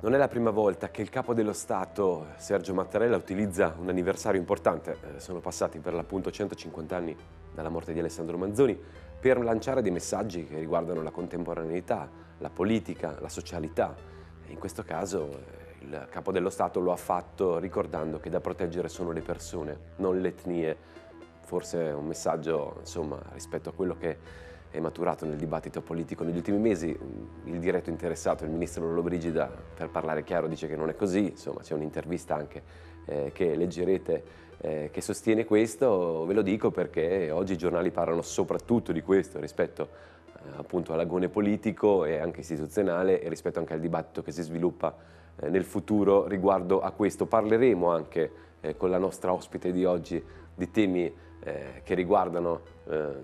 Non è la prima volta che il capo dello Stato, Sergio Mattarella, utilizza un anniversario importante, eh, sono passati per l'appunto 150 anni dalla morte di Alessandro Manzoni, per lanciare dei messaggi che riguardano la contemporaneità, la politica, la socialità. in questo caso eh, il capo dello Stato lo ha fatto ricordando che da proteggere sono le persone, non le etnie. Forse un messaggio, insomma, rispetto a quello che è maturato nel dibattito politico negli ultimi mesi. Mm, il diretto interessato, il ministro Lollobrigida, per parlare chiaro, dice che non è così, insomma c'è un'intervista anche eh, che leggerete eh, che sostiene questo, ve lo dico perché oggi i giornali parlano soprattutto di questo rispetto eh, appunto all'agone politico e anche istituzionale e rispetto anche al dibattito che si sviluppa eh, nel futuro riguardo a questo. Parleremo anche eh, con la nostra ospite di oggi di temi eh, che riguardano eh,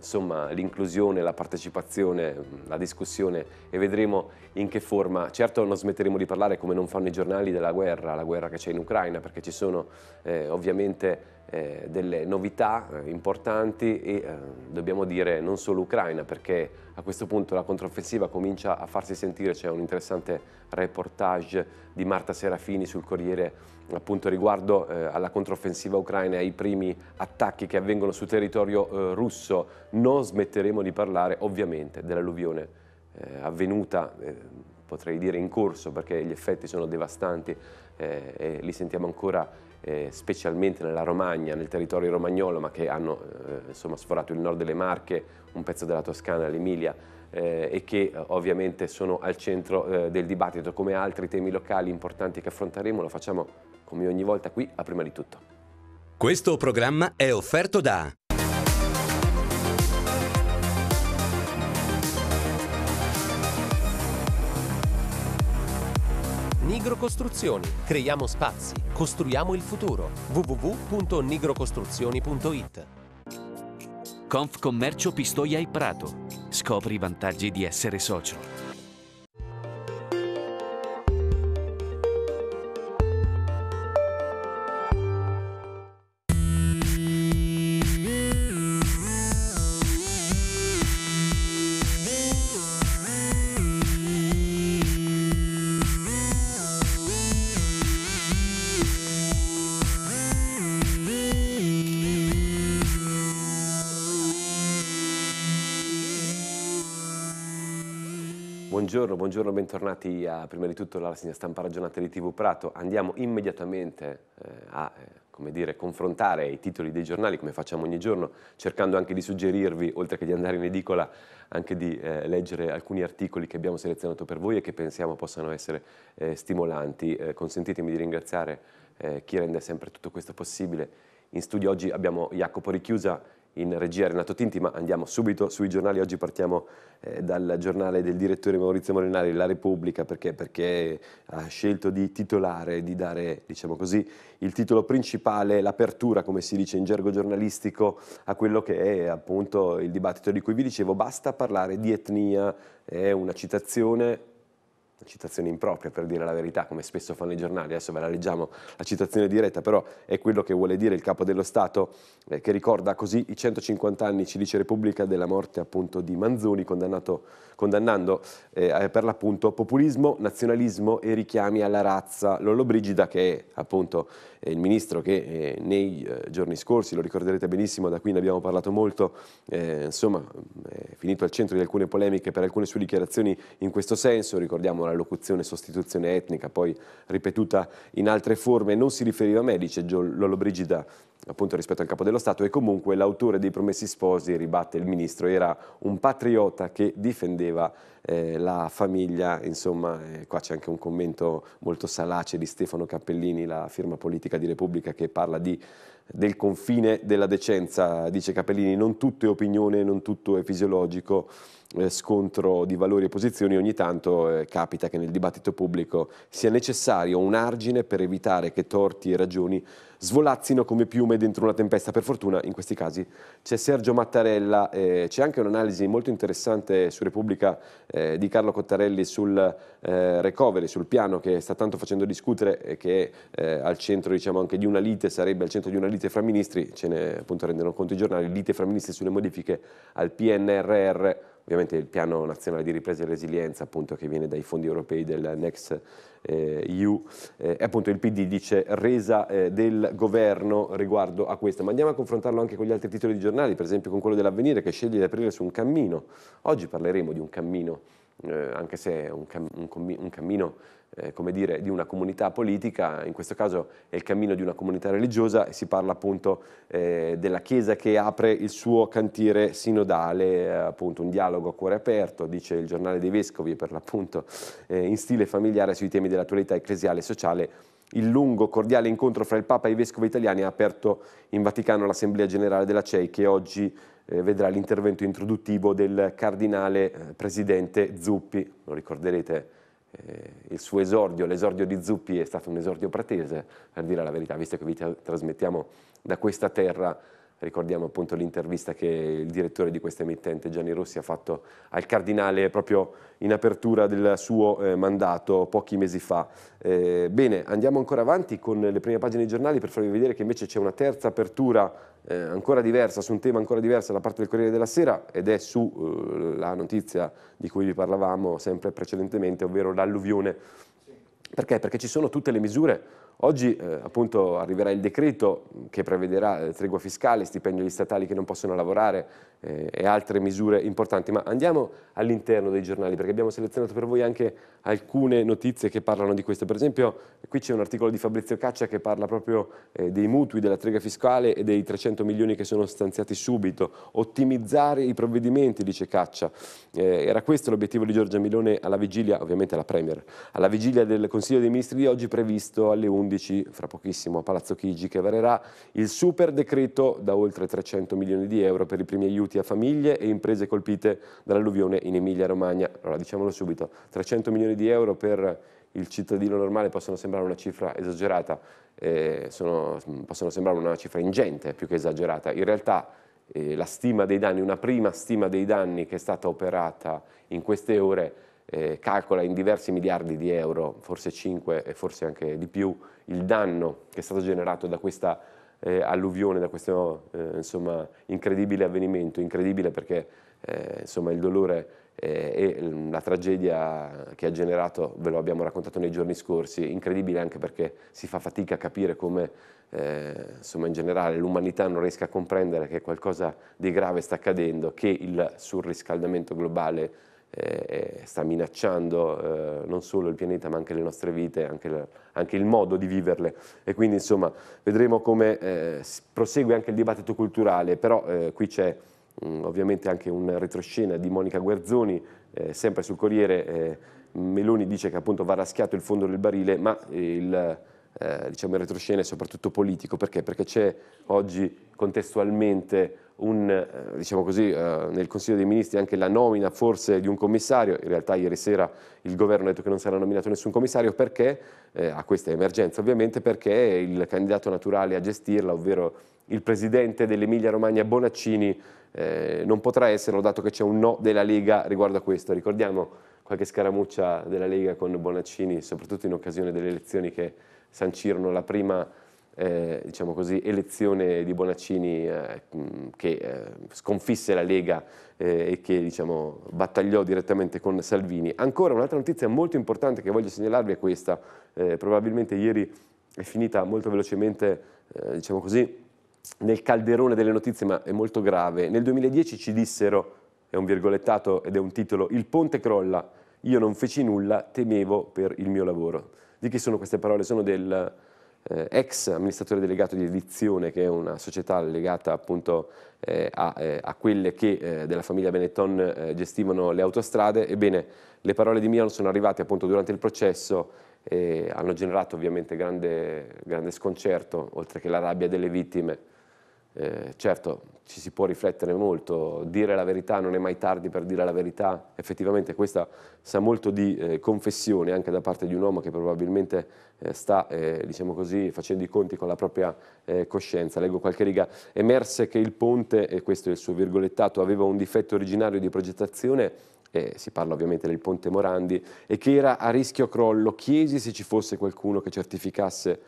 l'inclusione, la partecipazione, mm, la discussione e vedremo in che forma. Certo non smetteremo di parlare come non fanno i giornali della guerra, la guerra che c'è in Ucraina, perché ci sono eh, ovviamente eh, delle novità eh, importanti e eh, dobbiamo dire non solo Ucraina perché a questo punto la controffensiva comincia a farsi sentire, c'è un interessante reportage di Marta Serafini sul Corriere appunto riguardo alla controffensiva ucraina e ai primi attacchi che avvengono su territorio russo. Non smetteremo di parlare ovviamente dell'alluvione avvenuta potrei dire in corso perché gli effetti sono devastanti eh, e li sentiamo ancora eh, specialmente nella Romagna, nel territorio romagnolo, ma che hanno eh, insomma, sforato il nord delle Marche, un pezzo della Toscana, l'Emilia, eh, e che eh, ovviamente sono al centro eh, del dibattito, come altri temi locali importanti che affronteremo, lo facciamo come ogni volta qui a prima di tutto. Questo programma è offerto da costruzioni. Creiamo spazi, costruiamo il futuro. www.nigrocostruzioni.it Confcommercio Pistoia e Prato. Scopri i vantaggi di essere socio. Buongiorno, buongiorno, bentornati a prima di tutto la rassegna stampa ragionata di TV Prato. Andiamo immediatamente eh, a eh, dire, confrontare i titoli dei giornali come facciamo ogni giorno, cercando anche di suggerirvi, oltre che di andare in edicola, anche di eh, leggere alcuni articoli che abbiamo selezionato per voi e che pensiamo possano essere eh, stimolanti. Eh, consentitemi di ringraziare eh, chi rende sempre tutto questo possibile. In studio oggi abbiamo Jacopo Richiusa, in regia Renato Tinti, ma andiamo subito sui giornali. Oggi partiamo eh, dal giornale del direttore Maurizio Molinari, La Repubblica, perché, perché ha scelto di titolare, di dare, diciamo così, il titolo principale, l'apertura, come si dice in gergo giornalistico, a quello che è appunto il dibattito di cui vi dicevo. Basta parlare di etnia, è una citazione citazione impropria per dire la verità, come spesso fanno i giornali, adesso ve la leggiamo la citazione diretta, però è quello che vuole dire il capo dello Stato eh, che ricorda così i 150 anni, ci dice Repubblica, della morte appunto di Manzoni, condannando eh, eh, per l'appunto populismo, nazionalismo e richiami alla razza. Lollobrigida che è appunto il Ministro che eh, nei eh, giorni scorsi, lo ricorderete benissimo, da qui ne abbiamo parlato molto, eh, insomma mm, è finito al centro di alcune polemiche per alcune sue dichiarazioni in questo senso, ricordiamo la locuzione sostituzione etnica, poi ripetuta in altre forme, non si riferiva a me, dice Lollobrigida appunto rispetto al capo dello Stato e comunque l'autore dei Promessi Sposi, ribatte il ministro, era un patriota che difendeva eh, la famiglia, insomma, eh, qua c'è anche un commento molto salace di Stefano Cappellini, la firma politica di Repubblica, che parla di, del confine della decenza, dice Cappellini, non tutto è opinione, non tutto è fisiologico, eh, scontro di valori e posizioni, ogni tanto eh, capita che nel dibattito pubblico sia necessario un argine per evitare che torti e ragioni svolazzino come piume dentro una tempesta. Per fortuna in questi casi c'è Sergio Mattarella, eh, c'è anche un'analisi molto interessante su Repubblica eh, di Carlo Cottarelli sul eh, recovery, sul piano che sta tanto facendo discutere e che eh, al centro diciamo, anche di una lite, sarebbe al centro di una lite fra ministri, ce ne appunto rendono conto i giornali, lite fra ministri sulle modifiche al PNRR Ovviamente il piano nazionale di ripresa e resilienza appunto, che viene dai fondi europei del Next eh, EU eh, appunto il PD dice resa eh, del governo riguardo a questo, ma andiamo a confrontarlo anche con gli altri titoli di giornali, per esempio con quello dell'avvenire che sceglie di aprire su un cammino. Oggi parleremo di un cammino eh, anche se è un, cam un, un cammino eh, come dire, di una comunità politica, in questo caso è il cammino di una comunità religiosa e si parla appunto eh, della Chiesa che apre il suo cantiere sinodale, eh, appunto un dialogo a cuore aperto, dice il giornale dei Vescovi per l'appunto, eh, in stile familiare sui temi dell'attualità ecclesiale e sociale il lungo, cordiale incontro fra il Papa e i Vescovi italiani ha aperto in Vaticano l'Assemblea Generale della CEI che oggi eh, vedrà l'intervento introduttivo del cardinale eh, presidente Zuppi, lo ricorderete eh, il suo esordio, l'esordio di Zuppi è stato un esordio pratese, per dire la verità, visto che vi trasmettiamo da questa terra ricordiamo appunto l'intervista che il direttore di questa emittente Gianni Rossi ha fatto al cardinale proprio in apertura del suo eh, mandato pochi mesi fa. Eh, bene, andiamo ancora avanti con le prime pagine dei giornali per farvi vedere che invece c'è una terza apertura eh, ancora diversa, su un tema ancora diverso da parte del Corriere della Sera ed è sulla eh, notizia di cui vi parlavamo sempre precedentemente, ovvero l'alluvione. Perché? Perché ci sono tutte le misure Oggi eh, appunto arriverà il decreto che prevederà eh, tregua fiscale, stipendio agli statali che non possono lavorare eh, e altre misure importanti, ma andiamo all'interno dei giornali perché abbiamo selezionato per voi anche alcune notizie che parlano di questo. Per esempio qui c'è un articolo di Fabrizio Caccia che parla proprio eh, dei mutui, della tregua fiscale e dei 300 milioni che sono stanziati subito. Ottimizzare i provvedimenti, dice Caccia. Eh, era questo l'obiettivo di Giorgia Milone alla vigilia, ovviamente alla Premier, alla vigilia del Consiglio dei Ministri di oggi previsto alle 11 2011, fra pochissimo a Palazzo Chigi, che varerà il super decreto da oltre 300 milioni di euro per i primi aiuti a famiglie e imprese colpite dall'alluvione in Emilia-Romagna. Allora diciamolo subito, 300 milioni di euro per il cittadino normale possono sembrare una cifra esagerata, eh, sono, possono sembrare una cifra ingente più che esagerata. In realtà eh, la stima dei danni, una prima stima dei danni che è stata operata in queste ore eh, calcola in diversi miliardi di euro, forse 5 e forse anche di più, il danno che è stato generato da questa eh, alluvione, da questo eh, insomma, incredibile avvenimento, incredibile perché eh, insomma, il dolore eh, e la tragedia che ha generato, ve lo abbiamo raccontato nei giorni scorsi, incredibile anche perché si fa fatica a capire come eh, insomma, in generale l'umanità non riesca a comprendere che qualcosa di grave sta accadendo, che il surriscaldamento globale eh, eh, sta minacciando eh, non solo il pianeta ma anche le nostre vite, anche, la, anche, il modo di viverle. E quindi insomma vedremo come eh, prosegue anche il dibattito culturale, però eh, qui c'è mm, ovviamente anche un retroscena di Monica Guerzoni, eh, sempre sul Corriere, Meloni dice che appunto va raschiato il fondo del barile, ma il... Eh, diciamo, il retroscena è soprattutto politico, perché? Perché c'è oggi contestualmente un, eh, diciamo così, eh, nel Consiglio dei Ministri anche la nomina forse di un commissario, in realtà ieri sera il governo ha detto che non sarà nominato nessun commissario perché, eh, a questa emergenza ovviamente, perché il candidato naturale a gestirla, ovvero il presidente dell'Emilia Romagna Bonaccini, non potrà esserlo dato che c'è un no della Lega riguardo a questo. Ricordiamo qualche scaramuccia della Lega con Bonaccini, soprattutto in occasione delle elezioni che sancirono la prima eh, diciamo così, elezione di Bonaccini eh, che eh, sconfisse la Lega eh, e che diciamo, battagliò direttamente con Salvini. Ancora un'altra notizia molto importante che voglio segnalarvi è questa, eh, probabilmente ieri è finita molto velocemente eh, diciamo così, nel calderone delle notizie ma è molto grave. Nel 2010 ci dissero, è un virgolettato ed è un titolo, il ponte crolla, io non feci nulla, temevo per il mio lavoro. Di chi sono queste parole? Sono del eh, ex amministratore delegato di Edizione, che è una società legata appunto eh, a, eh, a, quelle che eh, della famiglia Benetton eh, gestivano le autostrade, ebbene le parole di Milan sono arrivate appunto durante il processo e hanno generato ovviamente grande, grande sconcerto, oltre che la rabbia delle vittime eh, certo, ci si può riflettere molto, dire la verità non è mai tardi per dire la verità, effettivamente questa sa molto di eh, confessione anche da parte di un uomo che probabilmente eh, sta, eh, diciamo così, facendo i conti con la propria eh, coscienza. Leggo qualche riga, emerse che il ponte, e questo è il suo virgolettato, aveva un difetto originario di progettazione, eh, si parla ovviamente del ponte Morandi, e che era a rischio crollo. Chiesi se ci fosse qualcuno che certificasse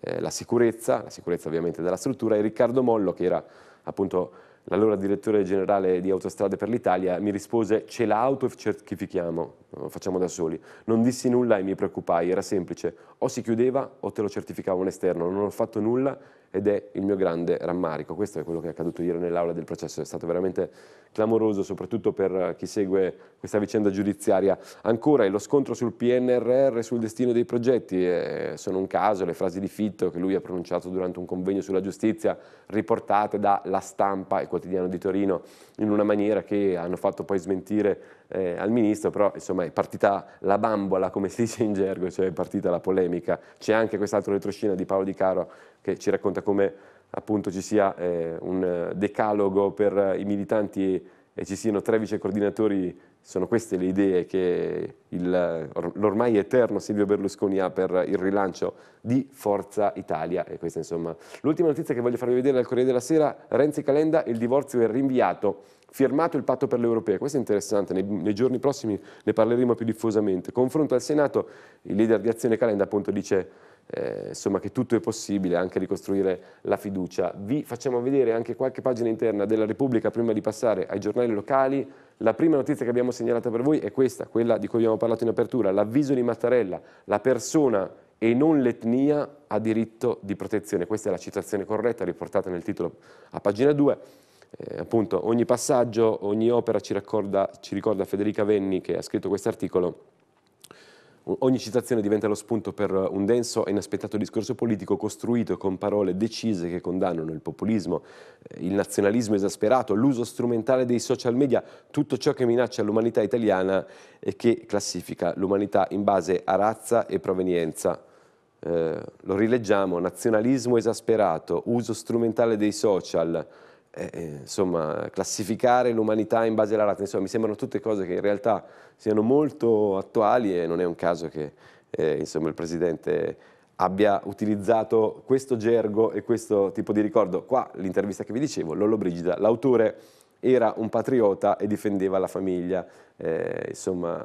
eh, la sicurezza, la sicurezza ovviamente della struttura, e Riccardo Mollo, che era appunto l'allora direttore generale di Autostrade per l'Italia, mi rispose ce l'auto e certifichiamo, lo facciamo da soli. Non dissi nulla e mi preoccupai, era semplice, o si chiudeva o te lo certificava un esterno, non ho fatto nulla ed è il mio grande rammarico. Questo è quello che è accaduto ieri nell'aula del processo, è stato veramente clamoroso, soprattutto per eh, chi segue questa vicenda giudiziaria. Ancora è lo scontro sul PNRR e sul destino dei progetti, eh, sono un caso le frasi di Fitto che lui ha pronunciato durante un convegno sulla giustizia, riportate da La Stampa e Quotidiano di Torino, in una maniera che hanno fatto poi smentire eh, al ministro, però insomma è partita la bambola, come si dice in gergo, cioè è partita la polemica. C'è anche quest'altro retroscena di Paolo Di Caro che ci racconta come appunto ci sia eh, un decalogo per i militanti e, e ci siano tre vice coordinatori sono queste le idee che l'ormai eterno Silvio Berlusconi ha per il rilancio di Forza Italia. E questa, insomma, l'ultima notizia che voglio farvi vedere dal Corriere della Sera, Renzi Calenda, il divorzio è rinviato, firmato il patto per l'Europea. Questo è interessante, nei, nei, giorni prossimi ne parleremo più diffusamente. Confronto al Senato, il leader di Azione Calenda appunto dice... Eh, insomma che tutto è possibile, anche ricostruire la fiducia. Vi facciamo vedere anche qualche pagina interna della Repubblica prima di passare ai giornali locali, la prima notizia che abbiamo segnalato per voi è questa, quella di cui abbiamo parlato in apertura, l'avviso di Mattarella, la persona e non l'etnia ha diritto di protezione. Questa è la citazione corretta riportata nel titolo a pagina 2. Eh, appunto, ogni passaggio, ogni opera ci, raccorda, ci ricorda Federica Venni che ha scritto questo articolo Ogni citazione diventa lo spunto per un denso e inaspettato discorso politico costruito con parole decise che condannano il populismo, eh, il nazionalismo esasperato, l'uso strumentale dei social media, tutto ciò che minaccia l'umanità italiana e che classifica l'umanità in base a razza e provenienza. Eh, lo rileggiamo, nazionalismo esasperato, uso strumentale dei social, eh, eh, insomma, classificare l'umanità in base alla razza, insomma, mi sembrano tutte cose che in realtà siano molto attuali e non è un caso che eh, insomma, il Presidente abbia utilizzato questo gergo e questo tipo di ricordo. Qua l'intervista che vi dicevo, Lollo Brigida, l'autore era un patriota e difendeva la famiglia, eh, insomma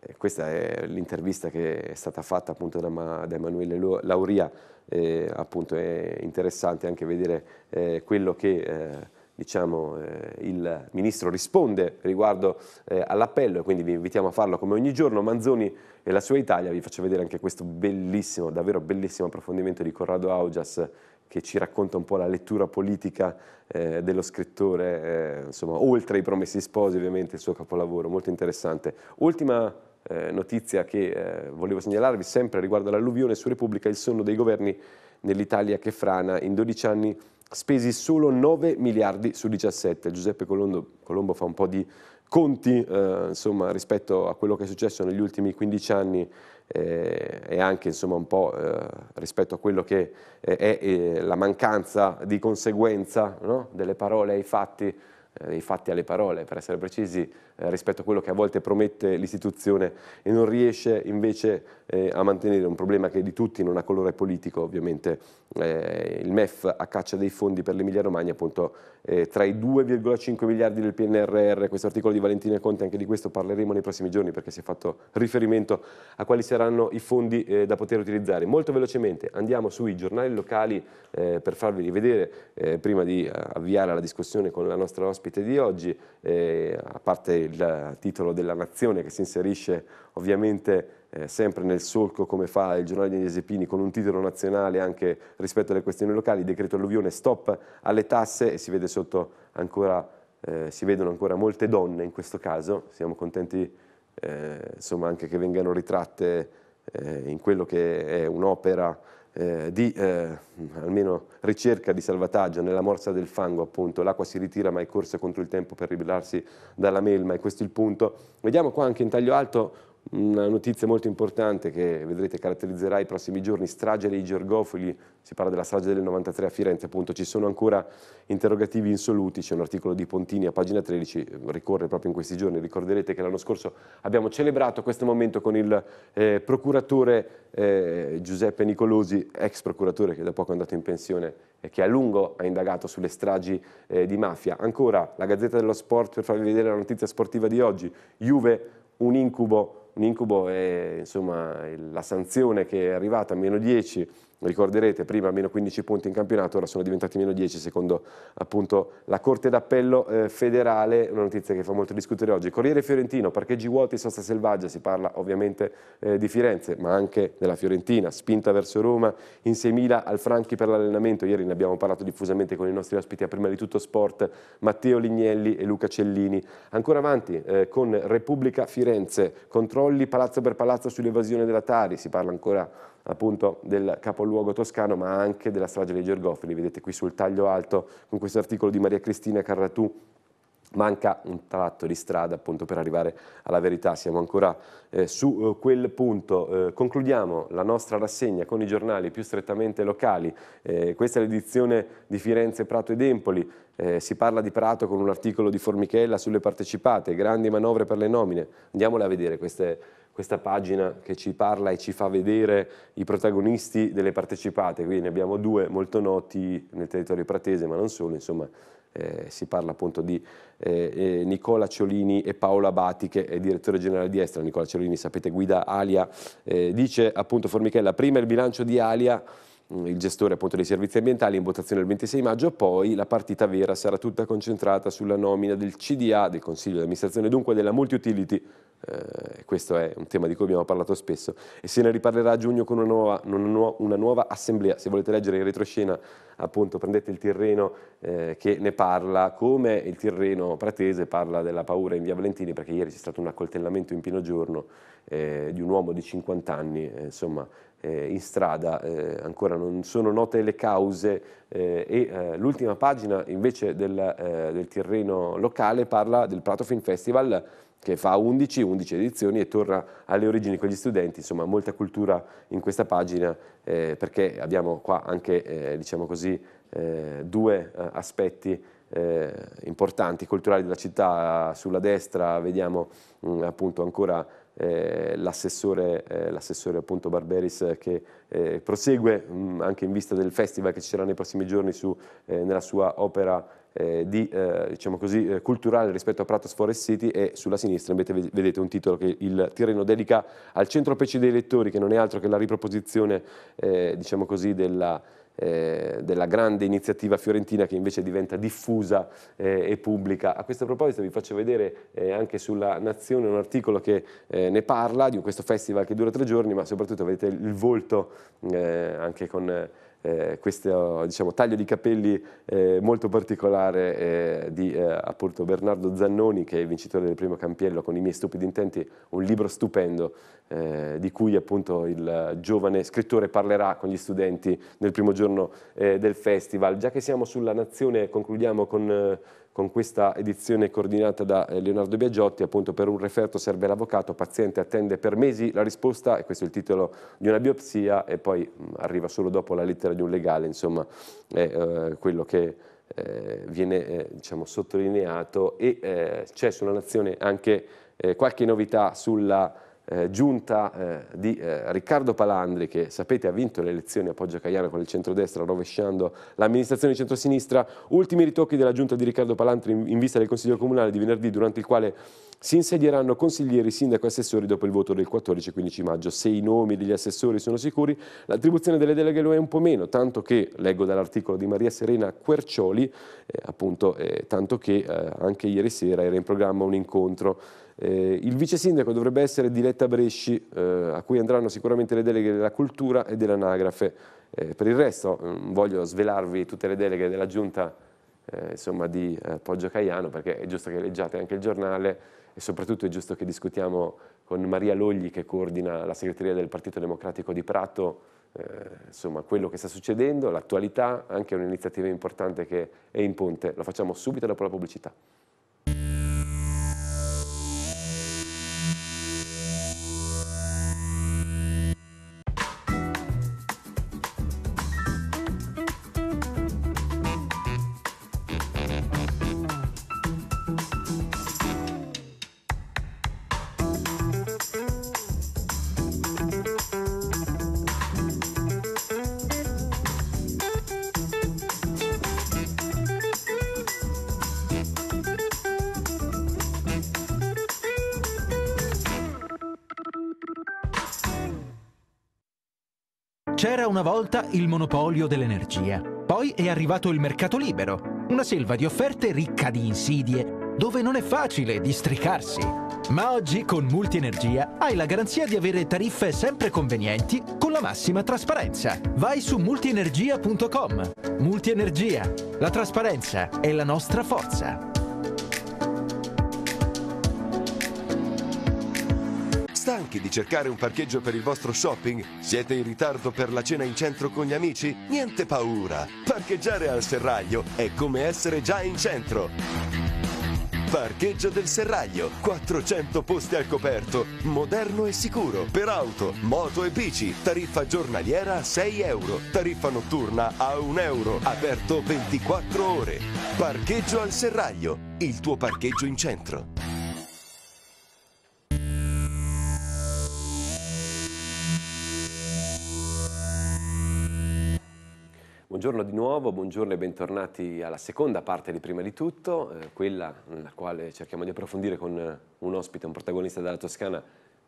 eh, questa è l'intervista che è stata fatta appunto da, da Emanuele Lauria, eh, appunto è interessante anche vedere eh, quello che eh, diciamo, eh, il Ministro risponde riguardo eh, all'appello e quindi vi invitiamo a farlo come ogni giorno. Manzoni e la sua Italia, vi faccio vedere anche questo bellissimo, davvero bellissimo approfondimento di Corrado Augias che ci racconta un po' la lettura politica eh, dello scrittore, eh, insomma, oltre i Promessi Sposi ovviamente, il suo capolavoro, molto interessante. Ultima eh, notizia che eh, volevo segnalarvi, sempre riguardo all'alluvione su Repubblica, il sonno dei governi nell'Italia che frana, in 12 anni spesi solo 9 miliardi su 17. Giuseppe Colombo, Colombo fa un po' di conti eh, insomma, rispetto a quello che è successo negli ultimi 15 anni eh, e anche insomma, un po' eh, rispetto a quello che eh, è, è eh, la mancanza di conseguenza no? delle parole ai fatti, eh, dei fatti alle parole per essere precisi, eh, rispetto a quello che a volte promette l'istituzione e non riesce invece eh, a mantenere un problema che di tutti non ha colore politico ovviamente. Eh, il MEF a caccia dei fondi per l'Emilia Romagna appunto eh, tra i 2,5 miliardi del PNRR, questo articolo di Valentina Conte, anche di questo parleremo nei prossimi giorni perché si è fatto riferimento a quali saranno i fondi eh, da poter utilizzare. Molto velocemente andiamo sui giornali locali per farvi rivedere prima di avviare la discussione con la nostra ospite di oggi, a parte il titolo della Nazione che si inserisce ovviamente eh, sempre nel solco come fa il giornale di Esepini con un titolo nazionale anche rispetto alle questioni locali, decreto alluvione, stop alle tasse e si, vede sotto ancora, eh, si vedono ancora molte donne in questo caso, siamo contenti eh, insomma, anche che vengano ritratte eh, in quello che è un'opera eh, di eh, almeno ricerca di salvataggio nella morsa del fango appunto l'acqua si ritira ma è corsa contro il tempo per ribellarsi dalla melma e questo è il punto vediamo qua anche in taglio alto una notizia molto importante che vedrete caratterizzerà i prossimi giorni, strage dei Gergofili, si parla della strage del 93 a Firenze, appunto ci sono ancora interrogativi insoluti, c'è un articolo di Pontini a pagina 13, ricorre proprio in questi giorni, ricorderete che l'anno scorso abbiamo celebrato questo momento con il eh, procuratore eh, Giuseppe Nicolosi, ex procuratore che da poco è andato in pensione e che a lungo ha indagato sulle stragi eh, di mafia. Ancora la Gazzetta dello Sport per farvi vedere la notizia sportiva di oggi, Juve un incubo un incubo è insomma, la sanzione che è arrivata a meno 10 ricorderete prima meno 15 punti in campionato, ora sono diventati meno 10 secondo appunto la Corte d'Appello eh, federale, una notizia che fa molto discutere oggi. Corriere Fiorentino, parcheggi vuoti, sosta selvaggia, si parla ovviamente eh, di Firenze ma anche della Fiorentina, spinta verso Roma, in 6.000 al Franchi per l'allenamento, ieri ne abbiamo parlato diffusamente con i nostri ospiti a prima di tutto sport, Matteo Lignelli e Luca Cellini. Ancora avanti eh, con Repubblica Firenze, controlli palazzo per palazzo sull'evasione della Tari, si parla ancora appunto del capoluogo toscano ma anche della strage dei Gergofili, vedete qui sul taglio alto con questo articolo di Maria Cristina Carratù manca un tratto di strada appunto per arrivare alla verità, siamo ancora eh, su eh, quel punto. Eh, concludiamo la nostra rassegna con i giornali più strettamente locali, eh, questa è l'edizione di Firenze, Prato ed Empoli, eh, si parla di Prato con un articolo di Formichella sulle partecipate, grandi manovre per le nomine, andiamole a vedere queste questa pagina che ci parla e ci fa vedere i protagonisti delle partecipate, qui ne abbiamo due molto noti nel territorio pratese, ma non solo, insomma eh, si parla appunto di eh, eh, Nicola Ciolini e Paola Bati che è direttore generale di Estera, Nicola Ciolini sapete guida Alia, eh, dice appunto Formichella prima il bilancio di Alia Mm, il gestore appunto dei servizi ambientali in votazione il 26 maggio, poi la partita vera sarà tutta concentrata sulla nomina del CDA, del Consiglio di amministrazione, dunque della multi-utility, eh, questo è un tema di cui abbiamo parlato spesso, e se ne riparlerà a giugno con una nuova, una, una nuova assemblea, se volete leggere in retroscena appunto prendete il Tirreno eh, che ne parla, come il Tirreno Pratese parla della paura in via Valentini, perché ieri c'è stato un accoltellamento in pieno giorno eh, di un uomo di 50 anni, eh, insomma eh, in strada, eh, ancora non sono note le cause eh, e eh, l'ultima pagina invece del, eh, del Tirreno locale parla del Prato Film Festival che fa 11, 11 edizioni e torna alle origini con gli studenti, insomma molta cultura in questa pagina eh, perché abbiamo qua anche eh, diciamo così, eh, due aspetti importanti culturali della città, sulla destra vediamo mh, mm, appunto ancora eh, l'assessore, eh, appunto Barberis eh, che eh, prosegue mh, mm, anche in vista del festival che ci sarà nei prossimi giorni su, eh, nella sua opera di, diciamo così, culturale rispetto a Forest City e sulla sinistra invece vedete un titolo che il Tirreno dedica al centro PC dei lettori che non è altro che la riproposizione diciamo così della eh, della grande iniziativa fiorentina che invece diventa diffusa eh, e pubblica. A questo proposito vi faccio vedere eh, anche sulla Nazione un articolo che eh, ne parla di questo festival che dura tre giorni, ma soprattutto vedete il volto eh, anche con eh, questo diciamo, taglio di capelli eh, molto particolare eh, di eh, appunto Bernardo Zannoni che è vincitore del primo Campiello con i miei stupidi intenti, un libro stupendo eh, di cui appunto il giovane scrittore parlerà con gli studenti nel primo giorno eh, del festival. Già che siamo sulla nazione concludiamo con con questa edizione coordinata da eh, Leonardo Biagiotti, appunto per un referto serve l'avvocato, paziente attende per mesi la risposta, e questo è il titolo di una biopsia, e poi mm, arriva solo dopo la lettera di un legale, insomma è eh, quello che eh, viene eh, diciamo, sottolineato e eh, c'è sulla Nazione anche eh, qualche novità sulla eh, giunta eh, di eh, Riccardo Palandri, che sapete ha vinto le elezioni a Poggio Caiano con il centrodestra, rovesciando l'amministrazione centrosinistra, ultimi ritocchi della giunta di Riccardo Palandri in, in vista del Consiglio Comunale di venerdì, durante il quale si insedieranno consiglieri, sindaco e assessori dopo il voto del 14 15 maggio. Se i nomi degli assessori sono sicuri, l'attribuzione delle deleghe lo è un po' meno, tanto che, leggo dall'articolo di Maria Serena Quercioli, eh, appunto, eh, tanto che eh, anche ieri sera era in programma un incontro eh, il vice sindaco dovrebbe essere Diletta Bresci, eh, a cui andranno sicuramente le deleghe della cultura e dell'anagrafe. Eh, per il resto non mm, voglio svelarvi tutte le deleghe della giunta eh, insomma, di eh, Poggio Caiano, perché è giusto che leggiate anche il giornale e soprattutto è giusto che discutiamo con Maria Logli, che coordina la segreteria del Partito Democratico di Prato, eh, insomma, quello che sta succedendo, l'attualità, anche un'iniziativa importante che è in ponte. Lo facciamo subito dopo la pubblicità. una volta il monopolio dell'energia. Poi è arrivato il mercato libero, una selva di offerte ricca di insidie, dove non è facile districarsi. Ma oggi con Multienergia hai la garanzia di avere tariffe sempre convenienti con la massima trasparenza. Vai su multienergia.com. Multienergia, la trasparenza è la nostra forza. Stanchi di cercare un parcheggio per il vostro shopping? Siete in ritardo per la cena in centro con gli amici? Niente paura! Parcheggiare al serraglio è come essere già in centro! Parcheggio del Serraglio, 400 posti al coperto, moderno e sicuro, per auto, moto e bici, tariffa giornaliera a 6 euro, tariffa notturna a 1 euro, aperto 24 ore. Parcheggio al Serraglio, il tuo parcheggio in centro. Buongiorno di nuovo, buongiorno e bentornati alla seconda parte di Prima di Tutto, eh, quella nella quale cerchiamo di approfondire con eh, un ospite, un protagonista della Toscana,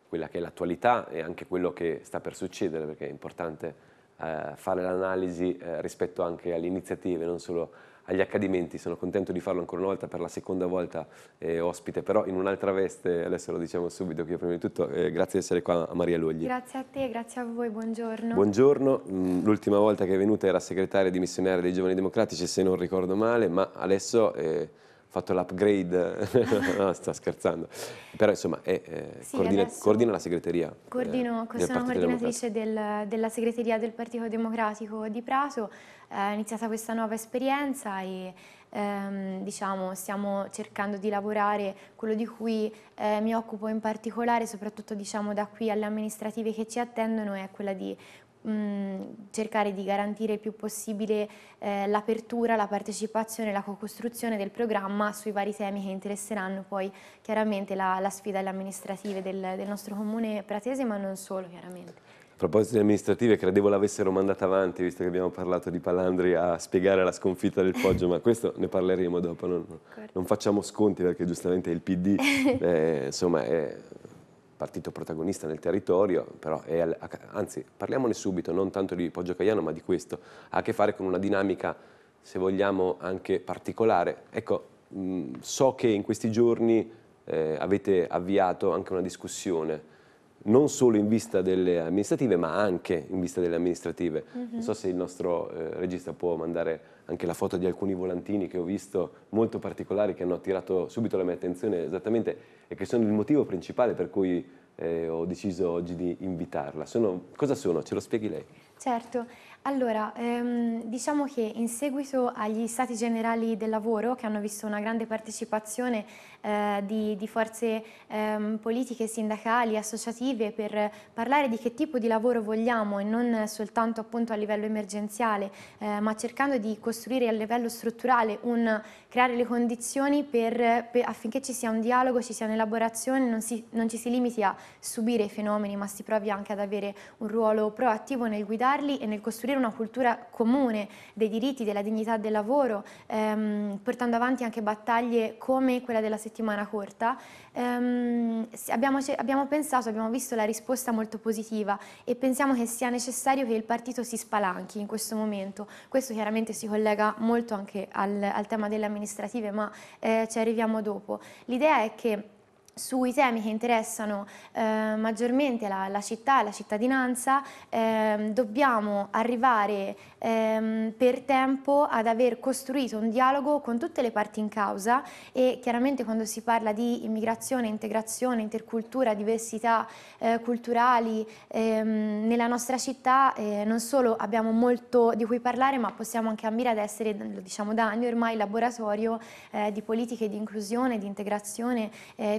quella che è l'attualità e anche quello che sta per succedere, perché è importante eh, fare l'analisi eh, rispetto anche alle iniziative, non solo agli accadimenti, sono contento di farlo ancora una volta per la seconda volta eh, ospite, però in un'altra veste, adesso lo diciamo subito, che io prima di tutto eh, grazie di essere qua a Maria Lugli. Grazie a te, grazie a voi, buongiorno. Buongiorno, mm, l'ultima volta che è venuta era segretaria di missionaria dei Giovani Democratici, se non ricordo male, ma adesso... Eh, fatto l'upgrade, no, sto scherzando, però insomma è, eh, sì, coordina, coordina, la segreteria. Coordino, eh, sono coordinatrice del, della segreteria del Partito Democratico di Prato è iniziata questa nuova esperienza e ehm, diciamo, stiamo cercando di lavorare quello di cui eh, mi occupo in particolare, soprattutto diciamo, da qui alle amministrative che ci attendono, è quella di mm, cercare di garantire il più possibile eh, l'apertura, la partecipazione la co-costruzione del programma sui vari temi che interesseranno poi chiaramente la, la sfida alle amministrative del, del nostro comune pratese, ma non solo chiaramente proposito amministrative credevo l'avessero mandata avanti, visto che abbiamo parlato di Palandri a spiegare la sconfitta del Poggio, ma questo ne parleremo dopo, non, non facciamo sconti perché giustamente il PD eh, insomma, è partito protagonista nel territorio, però è, anzi parliamone subito, non tanto di Poggio Caiano ma di questo, ha a che fare con una dinamica se vogliamo anche particolare. Ecco, mh, so che in questi giorni eh, avete avviato anche una discussione non solo in vista delle amministrative, ma anche in vista delle amministrative. Uh mhm. -huh. Non so se il nostro eh, regista può mandare anche la foto di alcuni volantini che ho visto molto particolari che hanno attirato subito la mia attenzione esattamente e che sono il motivo principale per cui eh, ho deciso oggi di invitarla. Sono, cosa sono? Ce lo spieghi lei? Certo, allora ehm, diciamo che in seguito agli stati generali del lavoro che hanno visto una grande partecipazione eh, di, di, forze ehm, politiche, sindacali, associative per parlare di che tipo di lavoro vogliamo e non soltanto appunto a livello emergenziale eh, ma cercando di costruire a livello strutturale un, creare le condizioni per, per, affinché ci sia un dialogo, ci sia un'elaborazione, non, non ci si limiti a subire i fenomeni ma si provi anche ad avere un ruolo proattivo nel guidarli e nel costruire una cultura comune dei diritti, della dignità del lavoro, ehm, portando avanti anche battaglie come quella della settimana settimana corta, ehm, abbiamo, abbiamo, pensato, abbiamo visto la risposta molto positiva e pensiamo che sia necessario che il partito si spalanchi in questo momento. Questo chiaramente si collega molto anche al, al tema delle amministrative, ma eh, ci arriviamo dopo. L'idea è che sui temi che interessano eh, maggiormente la, la, città e la cittadinanza eh, dobbiamo arrivare eh, per tempo ad aver costruito un dialogo con tutte le parti in causa e chiaramente quando si parla di immigrazione, integrazione, intercultura, diversità eh, culturali ehm, nella nostra città eh, non solo abbiamo molto di cui parlare ma possiamo anche ammirare ad essere, lo diciamo da anni ormai, laboratorio eh, di politiche di inclusione, di integrazione,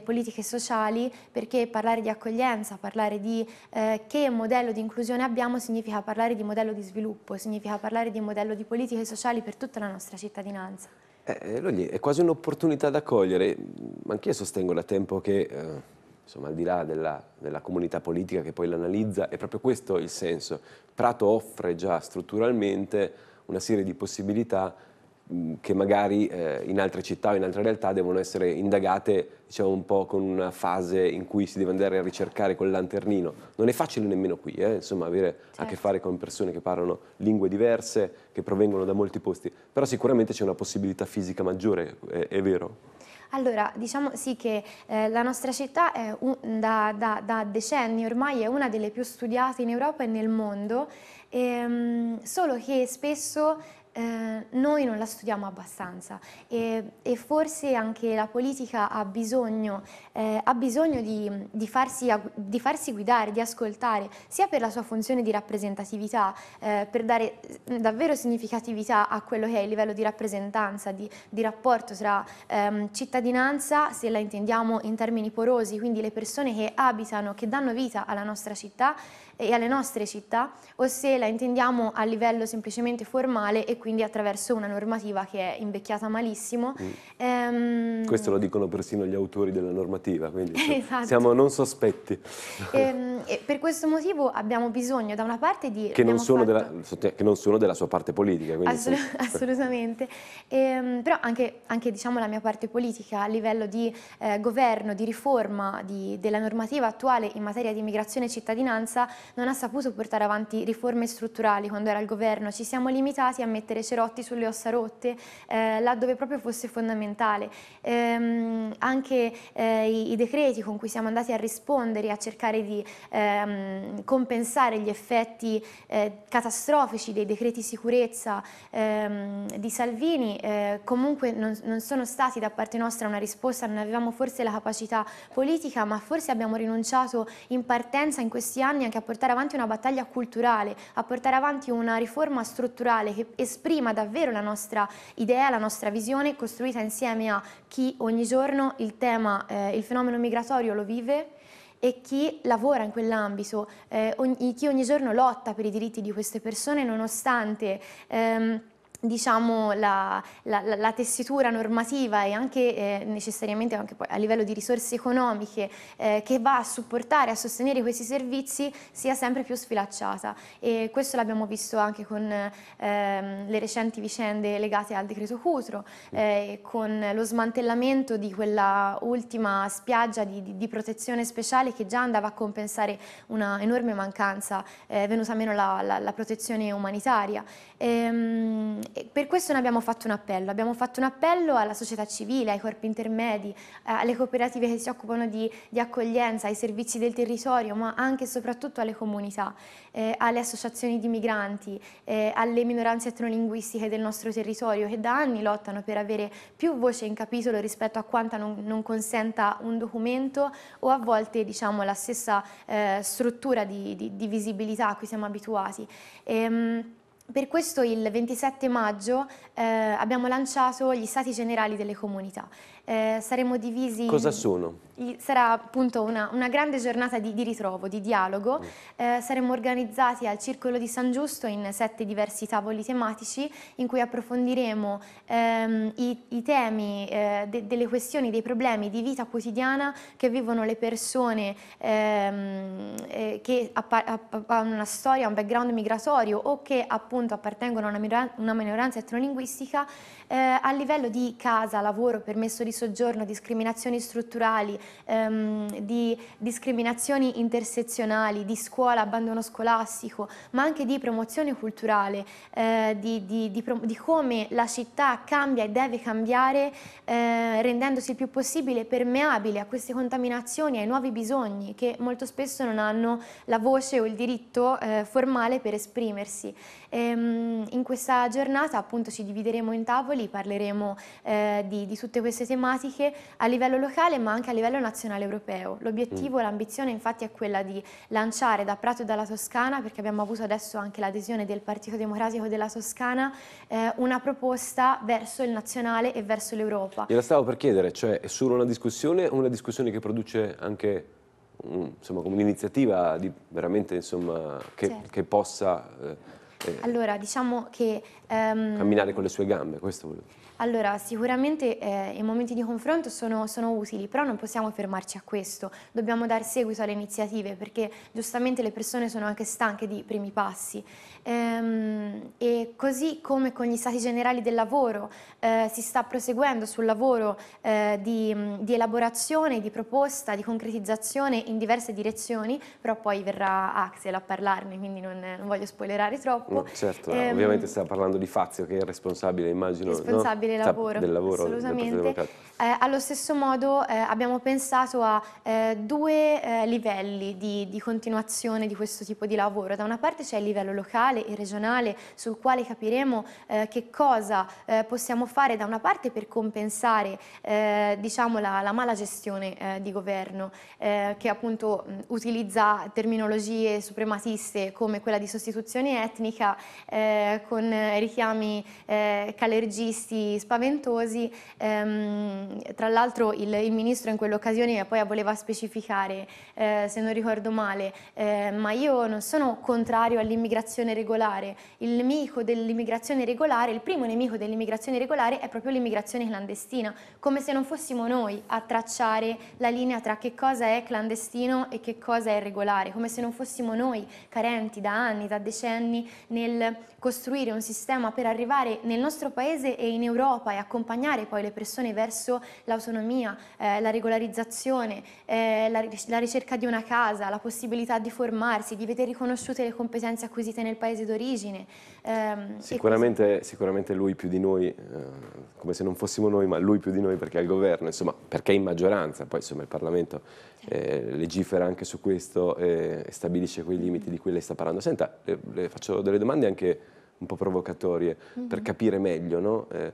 politiche politiche sociali perché parlare di accoglienza, parlare di eh, che modello di inclusione abbiamo significa parlare di modello di sviluppo, significa parlare di modello di politiche sociali per tutta la nostra cittadinanza. Eh, eh Logli, è quasi un'opportunità da cogliere, ma anch'io sostengo da tempo che eh insomma, al di là della, della comunità politica che poi l'analizza, è proprio questo il senso. Prato offre già strutturalmente una serie di possibilità Mm, che magari eh, in altre città o in altre realtà devono essere indagate diciamo un po' con una fase in cui si deve andare a ricercare col lanternino. Non è facile nemmeno qui, eh? insomma, avere certo. a che certo. fare con persone che parlano lingue diverse, che provengono da molti posti, però sicuramente c'è una possibilità fisica maggiore, è, è vero? Allora, diciamo sì che eh, la nostra città un, da, da, da decenni ormai è una delle più studiate in Europa e nel mondo Ehm, solo che spesso eh, noi non la studiamo abbastanza e, e, forse anche la politica ha bisogno, eh, ha bisogno di, di, farsi, di, farsi, guidare, di ascoltare, sia per la sua funzione di rappresentatività, eh, per dare davvero significatività a quello che è il livello di rappresentanza, di, di rapporto tra ehm, cittadinanza, se la intendiamo in termini porosi, quindi le persone che abitano, che danno vita alla nostra città, e alle nostre città o se la intendiamo a livello semplicemente formale e quindi attraverso una normativa che è invecchiata malissimo. Mm. Ehm... Questo lo dicono persino gli autori della normativa, quindi esatto. siamo non sospetti. Ehm, per questo motivo abbiamo bisogno da una parte di... Che non, fatto... della, che non, sono della, sua parte politica. Assolut sì. Assolutamente, ehm, però anche, anche diciamo, la mia parte politica a livello di eh, governo, di riforma di, della normativa attuale in materia di immigrazione e cittadinanza non ha saputo portare avanti riforme strutturali quando era al governo, ci siamo limitati a mettere cerotti sulle ossa rotte eh, laddove proprio fosse fondamentale. Ehm, anche eh, i, i, decreti con cui siamo andati a rispondere, a cercare di ehm, compensare gli effetti eh, catastrofici dei decreti sicurezza ehm, di Salvini, eh, comunque non, non sono stati da parte nostra una risposta, non avevamo forse la capacità politica, ma forse abbiamo rinunciato in partenza in questi anni anche a portare portare avanti una battaglia culturale, a portare avanti una riforma strutturale che esprima davvero la nostra idea, la nostra visione, costruita insieme a chi ogni giorno il tema, eh, il fenomeno migratorio lo vive e chi lavora in quell'ambito, eh, chi ogni giorno lotta per i diritti di queste persone nonostante... Ehm, diciamo, la, la, la, tessitura normativa e anche eh, necessariamente anche a livello di risorse economiche eh, che va a supportare, a sostenere questi servizi sia sempre più sfilacciata e questo l'abbiamo visto anche con ehm, le recenti vicende legate al decreto Cutro, eh, con lo smantellamento di quella ultima spiaggia di, di, di, protezione speciale che già andava a compensare una enorme mancanza eh, venuta meno la, la protezione umanitaria. Ehm, per questo noi abbiamo fatto un appello, abbiamo fatto un appello alla società civile, ai corpi intermedi, eh, alle cooperative che si occupano di, di accoglienza, ai servizi del territorio, ma anche e soprattutto alle comunità, eh, alle associazioni di migranti, eh, alle minoranze etnolinguistiche del nostro territorio che da anni lottano per avere più voce in capitolo rispetto a quanta non, non consenta un documento o a volte diciamo, la stessa eh, struttura di, di, di, visibilità a cui siamo abituati. Ehm, per questo il 27 maggio eh, abbiamo lanciato gli stati generali delle comunità. Eh, saremo divisi... Cosa sono? sarà appunto una, una grande giornata di, di, ritrovo, di dialogo. Mm. Eh, saremo organizzati al Circolo di San Giusto in sette diversi tavoli tematici in cui approfondiremo ehm, i, i, temi, eh, de, delle questioni, dei problemi di vita quotidiana che vivono le persone ehm, eh, che hanno una storia, un background migratorio o che appunto appartengono a una, una minoranza etnolinguistica eh, a livello di casa, lavoro, permesso di soggiorno, discriminazioni strutturali, ehm, di discriminazioni intersezionali, di scuola, abbandono scolastico, ma anche di promozione culturale, eh, di, di, di, di, come la città cambia e deve cambiare eh, rendendosi il più possibile permeabile a queste contaminazioni, ai nuovi bisogni che molto spesso non hanno la voce o il diritto eh, formale per esprimersi. Ehm, in questa giornata appunto ci divideremo in tavoli, parleremo eh, di, di, tutte queste tematiche a livello locale ma anche a livello nazionale europeo. L'obiettivo, mm. l'ambizione infatti è quella di lanciare da Prato e dalla Toscana, perché abbiamo avuto adesso anche l'adesione del Partito Democratico della Toscana, eh, una proposta verso il nazionale e verso l'Europa. Gliela stavo per chiedere, cioè è solo una discussione o una discussione che produce anche un'iniziativa veramente insomma, che, certo. che possa... Eh, allora, diciamo che... Um... Camminare con le sue gambe, questo volevo allora, sicuramente eh, i momenti di confronto sono, sono, utili, però non possiamo fermarci a questo, dobbiamo dar seguito alle iniziative perché giustamente le persone sono anche stanche di primi passi. Ehm, e così come con gli stati generali del lavoro eh, si sta proseguendo sul lavoro eh, di, di, elaborazione, di proposta, di concretizzazione in diverse direzioni, però poi verrà Axel a parlarne, quindi non, non voglio spoilerare troppo. No, certo, ehm, ovviamente stiamo parlando di Fazio che è il responsabile, immagino. Responsabile no? stabile lavoro, del lavoro assolutamente. eh, allo stesso modo eh, abbiamo pensato a eh, due eh, livelli di, di, continuazione di questo tipo di lavoro. Da una parte c'è il livello locale e regionale sul quale capiremo eh, che cosa eh, possiamo fare da una parte per compensare diciamo, la, la, mala gestione di governo che appunto mh, utilizza terminologie suprematiste come quella di sostituzione etnica con richiami calergisti spaventosi, ehm, tra l'altro il, il, ministro in quell'occasione poi voleva specificare, eh, se non ricordo male, eh, ma io non sono contrario all'immigrazione regolare, il nemico dell'immigrazione regolare, il primo nemico dell'immigrazione regolare è proprio l'immigrazione clandestina, come se non fossimo noi a tracciare la linea tra che cosa è clandestino e che cosa è regolare, come se non fossimo noi carenti da anni, da decenni nel costruire un sistema per arrivare nel nostro paese e in Europa l'Europa e accompagnare poi le persone verso l'autonomia, eh, la regolarizzazione, eh, la, la, ricerca di una casa, la possibilità di formarsi, di vedere riconosciute le competenze acquisite nel paese d'origine. Ehm, sicuramente, sicuramente, lui più di noi, eh, come se non fossimo noi, ma lui più di noi perché è al governo, insomma, perché è in maggioranza, poi insomma il Parlamento eh, legifera anche su questo eh, e stabilisce quei limiti di cui lei sta parlando. Senta, le, le faccio delle domande anche un po' provocatorie mm. per mhm. capire meglio, no? eh,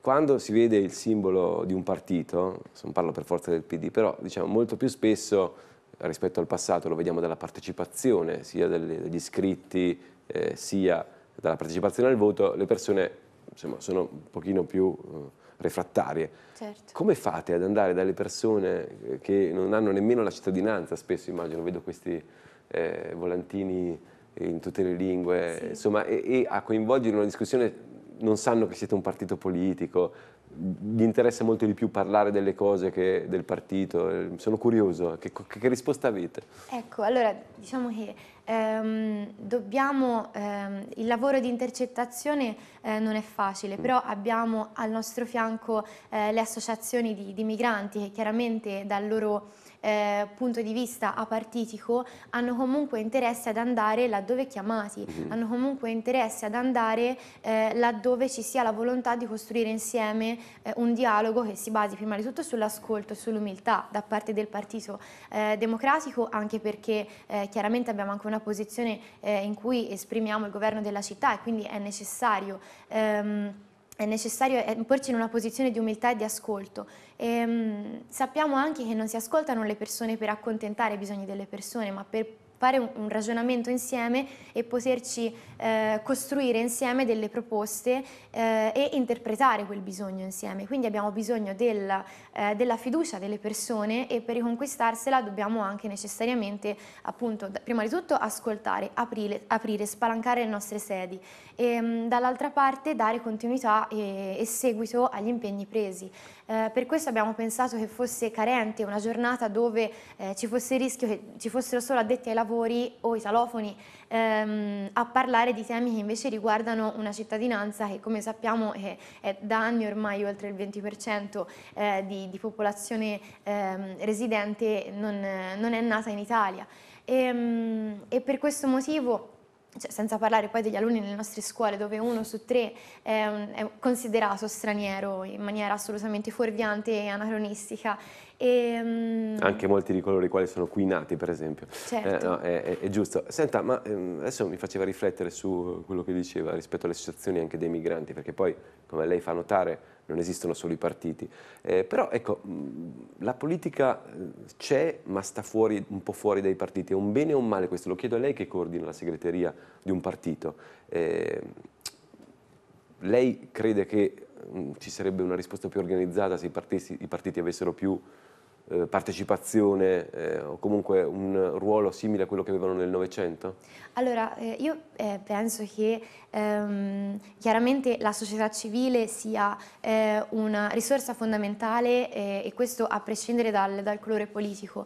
quando si vede il simbolo di un partito, non parlo per forza del PD, però diciamo molto più spesso rispetto al passato lo vediamo dalla partecipazione sia degli iscritti eh, sia dalla partecipazione al voto, le persone insomma, sono un pochino più eh, refrattarie. Certo. Come fate ad andare dalle persone eh, che non hanno nemmeno la cittadinanza? Spesso immagino, vedo questi eh, volantini in tutte le lingue, sì. insomma, e, e, a coinvolgere in una discussione non sanno che siete un partito politico, gli interessa molto di più parlare delle cose che del partito, sono curioso, che, che, che risposta avete? Ecco, allora diciamo che ehm, dobbiamo, ehm, il lavoro di intercettazione eh, non è facile, mm. però abbiamo al nostro fianco eh, le associazioni di, di migranti che chiaramente dal loro eh, punto di vista apartitico hanno comunque interesse ad andare laddove chiamati, mm -hmm. hanno comunque interesse ad andare eh, laddove ci sia la volontà di costruire insieme eh, un dialogo che si basi prima di tutto sull'ascolto e sull'umiltà da parte del Partito eh, Democratico, anche perché eh, chiaramente abbiamo anche una posizione eh, in cui esprimiamo il governo della città e quindi è necessario ehm, è necessario eh, porci in una posizione di umiltà e di ascolto. E, ehm, sappiamo anche che non si ascoltano le persone per accontentare i bisogni delle persone, ma per fare un, ragionamento insieme e poterci eh, costruire insieme delle proposte eh, e interpretare quel bisogno insieme. Quindi abbiamo bisogno della, eh, della, fiducia delle persone e per riconquistarsela dobbiamo anche necessariamente, appunto, prima di tutto ascoltare, aprire, aprire spalancare le nostre sedi e ehm, dall'altra parte dare continuità e, e seguito agli impegni presi. Eh, per questo abbiamo pensato che fosse carente una giornata dove eh, ci fosse il rischio che ci fossero solo addetti ai lavori o i salofoni ehm, a parlare di temi che invece riguardano una cittadinanza che come sappiamo è, è da anni ormai oltre il 20% eh, di, di, popolazione ehm, residente non, non, è nata in Italia. e, ehm, e per questo motivo cioè, senza parlare poi degli alunni nelle nostre scuole dove uno su tre è, un, è considerato straniero in maniera assolutamente fuorviante e anacronistica. E, um... Anche molti di coloro i quali sono qui nati, per esempio. Certo. Eh, no, è, è, è, giusto. Senta, ma ehm, adesso mi faceva riflettere su quello che diceva rispetto alle associazioni anche dei migranti, perché poi, come lei fa notare, non esistono solo i partiti. Eh, però ecco, la politica eh, c'è ma sta fuori, un po' fuori dai partiti, è un bene o un male questo? Lo chiedo a lei che coordina la segreteria di un partito. Eh, lei crede che ci sarebbe una risposta più organizzata se i partiti, i partiti avessero più eh, partecipazione eh, o comunque un ruolo simile a quello che avevano nel Novecento? Allora, eh, io eh, penso che ehm, chiaramente la società civile sia eh, una risorsa fondamentale e questo a prescindere dal, dal colore politico.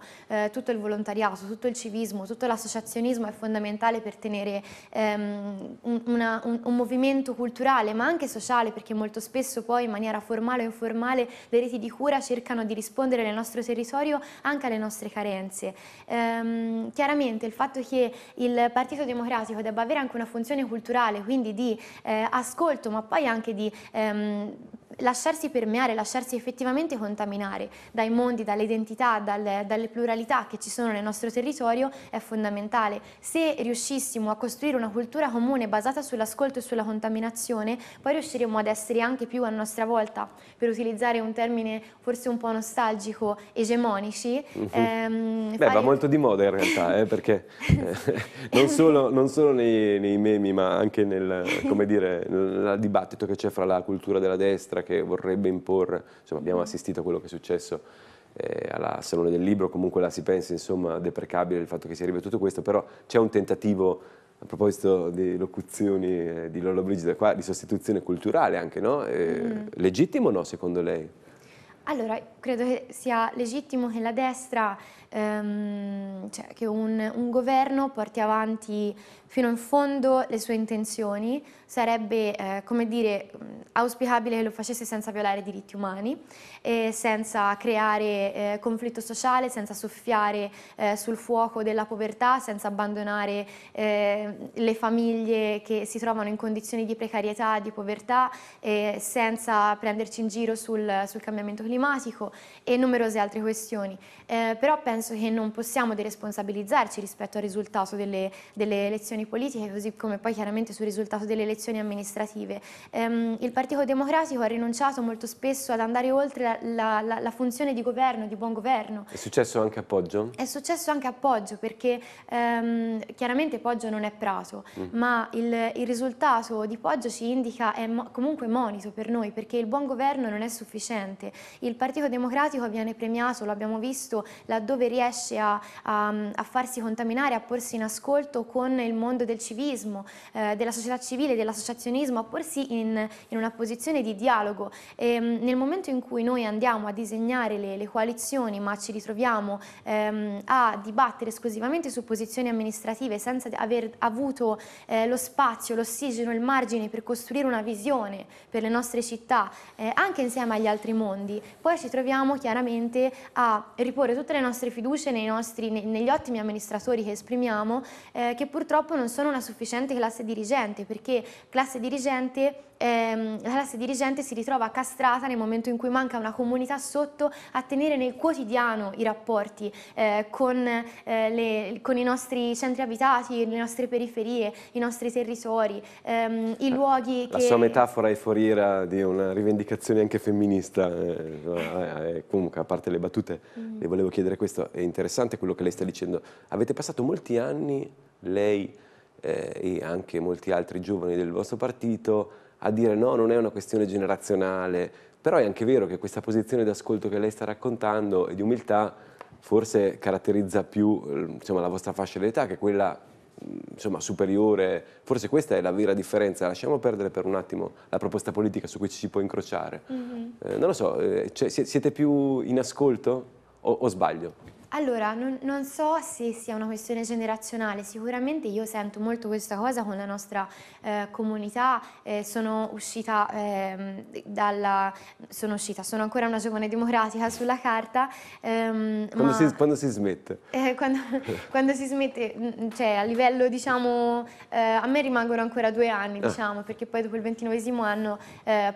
tutto il volontariato, tutto il civismo, tutto l'associazionismo è fondamentale per tenere ehm, un, una, un, un movimento culturale ma anche sociale perché molto spesso poi in maniera formale o informale le reti di cura cercano di rispondere alle nostre territorio anche alle nostre carenze. Ehm, chiaramente il fatto che il Partito Democratico debba avere anche una funzione culturale, quindi di eh, ascolto, ma poi anche di ehm, lasciarsi permeare, lasciarsi effettivamente contaminare dai mondi, dalle identità, dalle, dalle, pluralità che ci sono nel nostro territorio è fondamentale. Se riuscissimo a costruire una cultura comune basata sull'ascolto e sulla contaminazione, poi riusciremo ad essere anche più a nostra volta, per utilizzare un termine forse un po' nostalgico, egemonici. Mm -hmm. ehm, Beh, fare... va molto di moda in realtà, eh, perché eh, non, solo, non solo, nei, nei memi, ma anche nel, dire, nel dibattito che c'è fra la cultura della destra che vorrebbe imporre, insomma abbiamo assistito a quello che è successo eh, alla Salone del Libro, comunque la si pensa insomma deprecabile il fatto che sia tutto questo, però c'è un tentativo a proposito di locuzioni eh, di Lollobrigida qua, di sostituzione culturale anche, no? Eh, mm. Legittimo o no secondo lei? Allora, credo che sia legittimo che la destra ehm, cioè che un, un, governo porti avanti fino in fondo le sue intenzioni, sarebbe eh, come dire mm, auspicabile che lo facesse senza violare i diritti umani, senza creare eh, conflitto sociale, senza soffiare eh, sul fuoco della povertà, senza abbandonare eh, le famiglie che si trovano in condizioni di precarietà, di povertà, senza prenderci in giro sul, sul cambiamento climatico e numerose altre questioni. Eh, però penso penso che non possiamo deresponsabilizzarci rispetto al risultato delle, delle elezioni politiche, così come poi chiaramente sul risultato delle elezioni amministrative. Ehm, il Partito Democratico ha rinunciato molto spesso ad andare oltre la, la, la, funzione di governo, di buon governo. È successo anche a Poggio? È successo anche a Poggio perché ehm, chiaramente Poggio non è Prato, mm. ma il, il, risultato di Poggio ci indica, è mo comunque monito per noi, perché il buon governo non è sufficiente. Il Partito Democratico viene premiato, lo abbiamo visto, laddove riesce a, a, a, farsi contaminare, a porsi in ascolto con il mondo del civismo, eh, della società civile, dell'associazionismo, a porsi in, in, una posizione di dialogo. E, ehm, nel momento in cui noi andiamo a disegnare le, le coalizioni, ma ci ritroviamo ehm, a dibattere esclusivamente su posizioni amministrative senza aver avuto eh, lo spazio, l'ossigeno, il margine per costruire una visione per le nostre città, eh, anche insieme agli altri mondi, poi ci troviamo chiaramente a riporre tutte le nostre fiducie fiducia nostri, negli ottimi amministratori che esprimiamo, eh, che purtroppo non sono una sufficiente classe dirigente, perché classe dirigente ehm, la classe dirigente si ritrova castrata nel momento in cui manca una comunità sotto a tenere nel quotidiano i rapporti eh, con, eh, le, con, i nostri centri abitati, le nostre periferie, i nostri territori, ehm, i luoghi la che... La sua metafora è foriera di una rivendicazione anche femminista, eh, eh, eh, comunque a parte le battute mm. le volevo chiedere questo, è interessante quello che lei sta dicendo, avete passato molti anni lei eh, e anche molti altri giovani del vostro partito a dire no, non è una questione generazionale, però è anche vero che questa posizione d'ascolto che lei sta raccontando e di umiltà forse caratterizza più ehm, insomma, la vostra fascia d'età che quella mhmm, insomma, superiore, forse questa è la vera differenza, lasciamo perdere per un attimo la proposta politica su cui ci si può incrociare. Mm -hmm. eh, non lo so, eh, cioè, siete più in ascolto o, o sbaglio? Allora, non, non, so se sia una questione generazionale, sicuramente io sento molto questa cosa con la nostra eh, comunità, eh, sono, uscita, eh, dalla, sono uscita, sono ancora una giovane democratica sulla carta. Ehm, quando, ma, si, quando, si, smette? Eh, quando, quando, si smette, mm, mm, cioè a livello diciamo, eh, a me rimangono ancora due anni, ah. diciamo, perché poi dopo il ventinovesimo anno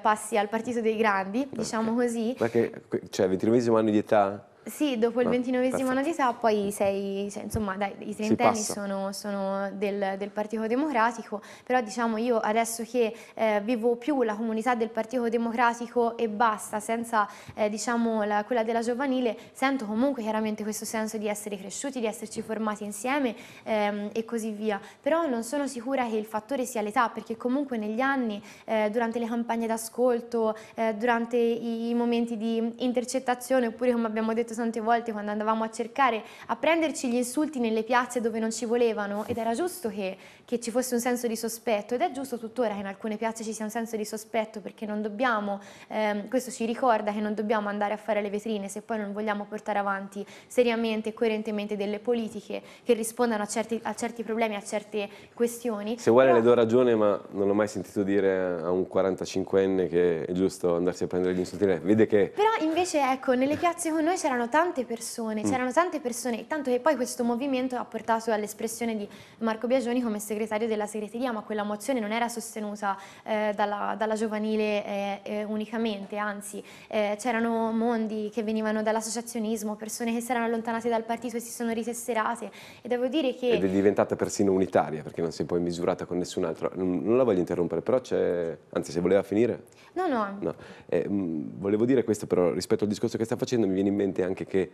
passi al partito dei grandi, okay. Diciamo così. Ma che, cioè, ventinovesimo anno di età? Sì, dopo il ventinovesimo anno di età poi sei, cioè, insomma dai, i trentenni sono, sono del, del, Partito Democratico, però diciamo io adesso che eh, vivo più la comunità del Partito Democratico e basta, senza eh, diciamo la, quella della giovanile, sento comunque chiaramente questo senso di essere cresciuti, di esserci formati insieme ehm, e così via, però non sono sicura che il fattore sia l'età, perché comunque negli anni, eh, durante le campagne d'ascolto, eh, durante i momenti di intercettazione, oppure come abbiamo detto tante volte quando andavamo a cercare, a prenderci gli insulti nelle piazze dove non ci volevano ed era giusto che, che ci fosse un senso di sospetto ed è giusto tuttora che in alcune piazze ci sia un senso di sospetto perché non dobbiamo, ehm, questo ci ricorda che non dobbiamo andare a fare le vetrine se poi non vogliamo portare avanti seriamente e coerentemente delle politiche che rispondano a certi, a certi problemi, a certe questioni. Se vuole Però... le do ragione ma non ho mai sentito dire a un 45enne che è giusto andarsi a prendere gli insulti, vede che... Però invece ecco, nelle piazze con noi c'erano c'erano tante persone, mm. c'erano tante persone, tanto che poi questo movimento ha portato all'espressione di Marco Biagioni come segretario della segreteria, ma quella mozione non era sostenuta eh, dalla, dalla, giovanile eh, eh, unicamente, anzi eh, c'erano mondi che venivano dall'associazionismo, persone che si erano allontanate dal partito e si sono ritesserate e devo dire che... Ed è diventata persino unitaria perché non si è poi misurata con nessun altro, mm, non la voglio interrompere, però c'è, anzi se voleva finire... No, no. no. Eh, mm, volevo dire questo però rispetto al discorso che sta facendo mi viene in mente anche anche che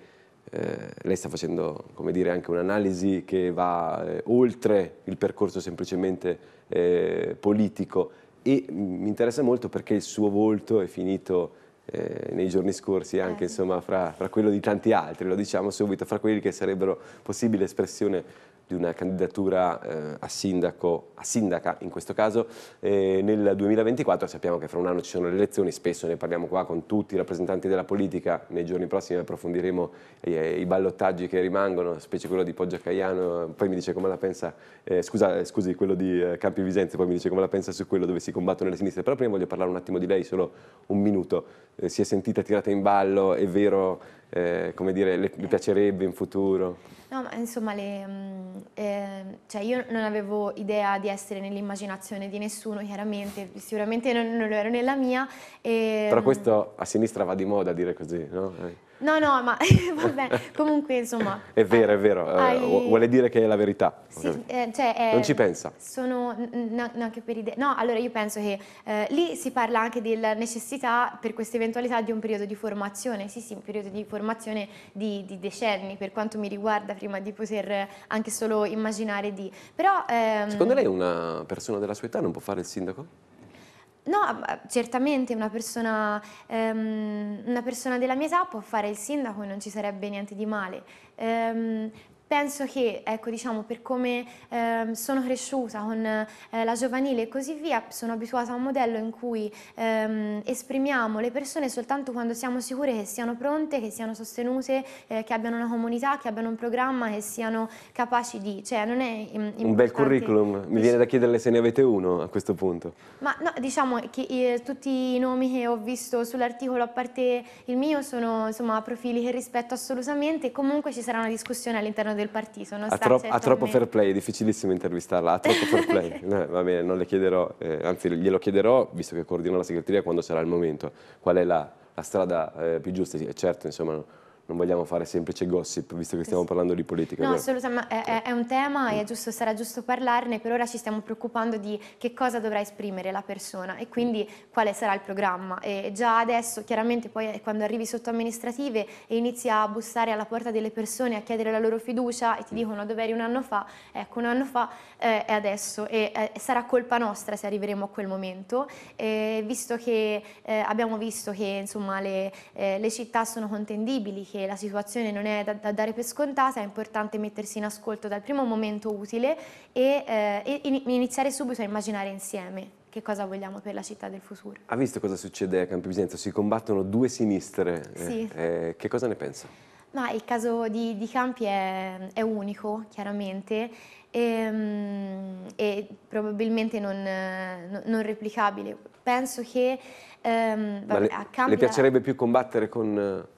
eh, lei sta facendo dire, anche un'analisi che va eh, oltre il percorso semplicemente eh, politico e mi interessa molto perché il suo volto è finito eh, nei giorni scorsi anche eh. insomma, fra, fra quello di tanti altri, lo diciamo subito, fra quelli che sarebbero possibile espressione di una candidatura eh, a, sindaco, a sindaca in questo caso eh, nel 2024, sappiamo che fra un anno ci sono le elezioni, spesso ne parliamo qua con tutti i rappresentanti della politica, nei giorni prossimi approfondiremo eh, i ballottaggi che rimangono, specie quello di Poggio Caiano, poi mi dice come la pensa, eh, scusa, eh, scusi quello di eh, Campi Visenze, poi mi dice come la pensa su quello dove si combattono le sinistre, però prima voglio parlare un attimo di lei, solo un minuto, si è sentita tirata in ballo, è vero eh, come dire, le, le piacerebbe in futuro? No, ma insomma, le, mh, mm, eh, cioè io non avevo idea di essere nell'immaginazione di nessuno, chiaramente, sicuramente non, non, lo ero nella mia. E, Però ehm, questo a sinistra va di moda dire così, no? Eh. No, no, ma vabbè, comunque insomma... È vero, è vero, eh, hai... vuole dire che è la verità. Sì, eh, cioè, eh, non ci pensa. Sono, neanche per idea. No, allora io penso che eh, lì si parla anche della necessità per questa eventualità di un periodo di formazione, sì sì, un periodo di formazione di, di decenni, per quanto mi riguarda, prima di poter anche solo immaginare di... Però, ehm... Secondo lei una persona della sua età non può fare il sindaco? No, certamente una persona, ehm, una persona, della mia età può fare il sindaco e non ci sarebbe niente di male. Ehm, penso che, ecco, diciamo, per come eh, sono cresciuta con eh, la giovanile e così via, sono abituata a un modello in cui ehm, esprimiamo le persone soltanto quando siamo sicure che siano pronte, che siano sostenute, eh, che abbiano una comunità, che abbiano un programma, che siano capaci di... Cioè, non è un bel curriculum, mi viene da chiederle se ne avete uno a questo punto. Ma no, diciamo che eh, tutti i nomi che ho visto sull'articolo, a parte il mio, sono insomma profili che rispetto assolutamente, comunque ci sarà una discussione all'interno del del partito. ha, tro certo troppo fair play, è difficilissimo intervistarla, ha troppo fair play. no, va bene, non le chiederò, eh, anzi glielo chiederò, visto che coordino la segreteria, quando sarà il momento, qual è la, la strada eh, più giusta. Certo, insomma, non vogliamo fare semplice gossip, visto che stiamo parlando di politica. No, assolutamente, è, è, un tema e giusto, sarà giusto parlarne, per ora ci stiamo preoccupando di che cosa dovrà esprimere la persona e quindi quale sarà il programma. E già adesso, chiaramente poi eh, quando arrivi sotto amministrative e inizi a bussare alla porta delle persone, a chiedere la loro fiducia e ti mm. dicono dove eri un anno fa, ecco un anno fa eh, è adesso e eh, sarà colpa nostra se arriveremo a quel momento, eh, visto che eh, abbiamo visto che insomma, le, eh, le città sono contendibili, che perché la situazione non è da, da dare per scontata, è importante mettersi in ascolto dal primo momento utile e, eh, e iniziare subito a immaginare insieme che cosa vogliamo per la città del futuro. Ha visto cosa succede a Campi Campobisenzo? Si combattono due sinistre. Eh, sì. Eh, che cosa ne pensa? Ma il caso di, di Campi è, è, unico, chiaramente, e, ehm, e probabilmente eh, non, non, replicabile. Penso che um, vabbè, le, a Campi... Le piacerebbe la... più combattere con eh,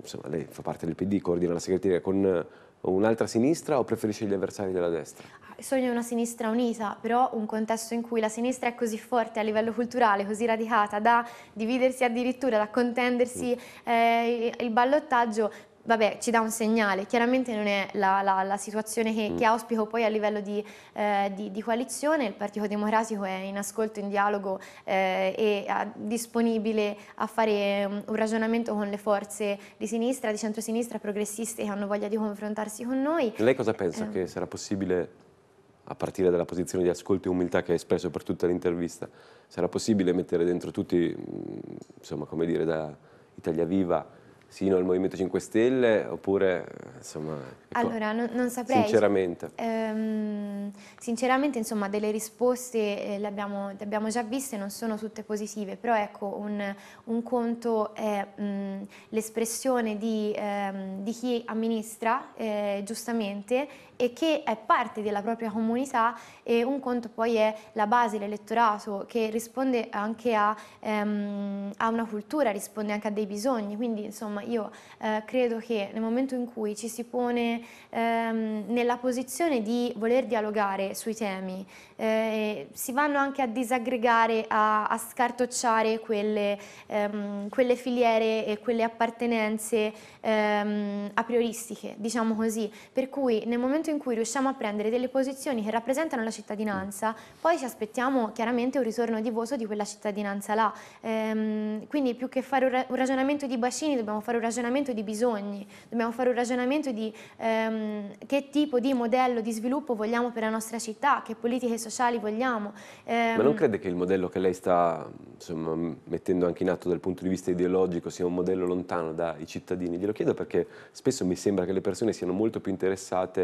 insomma, lei fa parte del PD, coordina la segreteria, con eh, un'altra sinistra o preferisce gli avversari della destra? Ah, sogno una sinistra unita, però un contesto in cui la sinistra è così forte a livello culturale, così radicata da dividersi addirittura, da contendersi mm. eh, il ballottaggio, vabbè, ci dà un segnale. Chiaramente non è la, la, la situazione che, mm. che, auspico poi a livello di, eh, di, di, coalizione. Il Partito Democratico è in ascolto, in dialogo eh, e a, disponibile a fare um, un ragionamento con le forze di sinistra, di centrosinistra, progressiste che hanno voglia di confrontarsi con noi. Lei cosa eh, pensa eh, che sarà possibile a partire dalla posizione di ascolto e umiltà che ha espresso per tutta l'intervista, sarà possibile mettere dentro tutti, mm, insomma, come dire, da Italia Viva sino al Movimento 5 Stelle oppure insomma ecco, allora non, non saprei sinceramente ehm, sinceramente insomma delle risposte eh, le, abbiamo, le, abbiamo, già viste non sono tutte positive però ecco un, un conto è mm, l'espressione di, ehm, di, chi amministra eh, giustamente e che è parte della propria comunità e un conto poi è la base, l'elettorato che risponde anche a, ehm, a una cultura, risponde anche a dei bisogni, quindi insomma io eh, credo che nel momento in cui ci si pone ehm, nella posizione di voler dialogare sui temi, eh, si vanno anche a disaggregare, a, a scartocciare quelle, ehm, quelle, filiere e quelle appartenenze ehm, a prioristiche, diciamo così, per cui nel momento momento in cui riusciamo a prendere delle posizioni che rappresentano la cittadinanza, poi ci aspettiamo chiaramente un ritorno di voto di quella cittadinanza là. Ehm, quindi più che fare un, ragionamento di bacini dobbiamo fare un ragionamento di bisogni, dobbiamo fare un ragionamento di ehm, che tipo di modello di sviluppo vogliamo per la nostra città, che politiche sociali vogliamo. Ehm, Ma non crede che il modello che lei sta insomma, mettendo anche in atto dal punto di vista ideologico sia un modello lontano dai cittadini? Glielo chiedo perché spesso mi sembra che le persone siano molto più interessate